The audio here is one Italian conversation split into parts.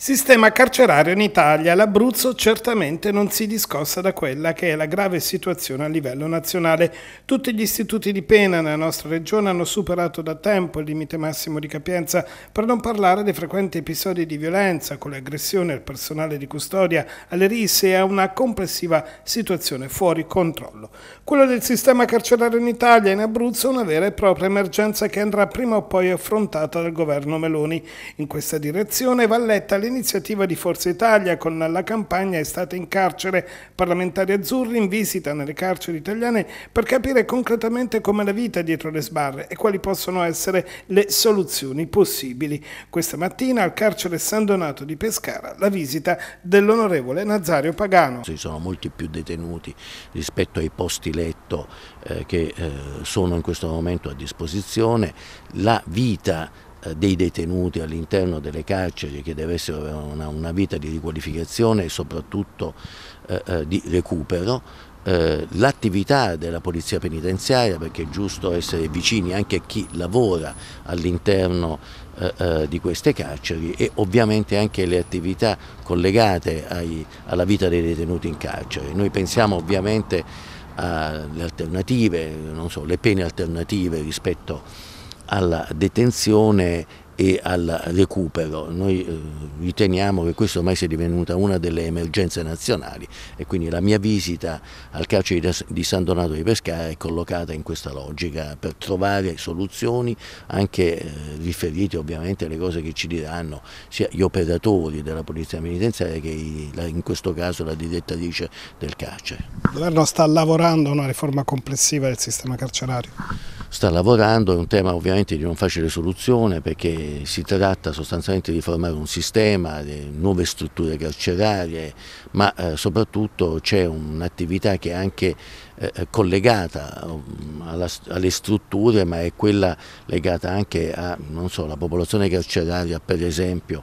Sistema carcerario in Italia. L'Abruzzo certamente non si discosta da quella che è la grave situazione a livello nazionale. Tutti gli istituti di pena nella nostra regione hanno superato da tempo il limite massimo di capienza, per non parlare dei frequenti episodi di violenza con le aggressioni al personale di custodia, alle risse e a una complessiva situazione fuori controllo. Quello del sistema carcerario in Italia e in Abruzzo è una vera e propria emergenza che andrà prima o poi affrontata dal governo Meloni. In questa direzione va letta l'idea l'iniziativa di Forza Italia con la campagna è stata in carcere parlamentari azzurri in visita nelle carceri italiane per capire concretamente come la vita dietro le sbarre e quali possono essere le soluzioni possibili. Questa mattina al carcere San Donato di Pescara la visita dell'onorevole Nazario Pagano. Ci sono molti più detenuti rispetto ai posti letto eh, che eh, sono in questo momento a disposizione. La vita eh, dei detenuti all'interno delle carceri che deve essere una, una vita di riqualificazione e soprattutto eh, eh, di recupero, eh, l'attività della polizia penitenziaria perché è giusto essere vicini anche a chi lavora all'interno eh, eh, di queste carceri e ovviamente anche le attività collegate ai, alla vita dei detenuti in carcere. Noi pensiamo ovviamente alle alternative, so, le pene alternative rispetto a alla detenzione e al recupero. Noi eh, riteniamo che questo ormai sia divenuta una delle emergenze nazionali e quindi la mia visita al carcere di San Donato di Pescara è collocata in questa logica per trovare soluzioni anche eh, riferite ovviamente alle cose che ci diranno sia gli operatori della polizia penitenziaria che i, la, in questo caso la direttrice del carcere. Il governo sta lavorando a una riforma complessiva del sistema carcerario? sta lavorando, è un tema ovviamente di non facile soluzione perché si tratta sostanzialmente di formare un sistema, nuove strutture carcerarie, ma eh, soprattutto c'è un'attività che è anche eh, eh, collegata mm, alle strutture ma è quella legata anche alla so, popolazione carceraria per esempio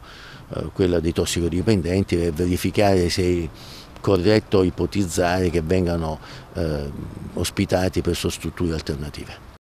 quella dei tossicodipendenti per verificare se corretto ipotizzare che vengano eh, ospitati presso strutture alternative.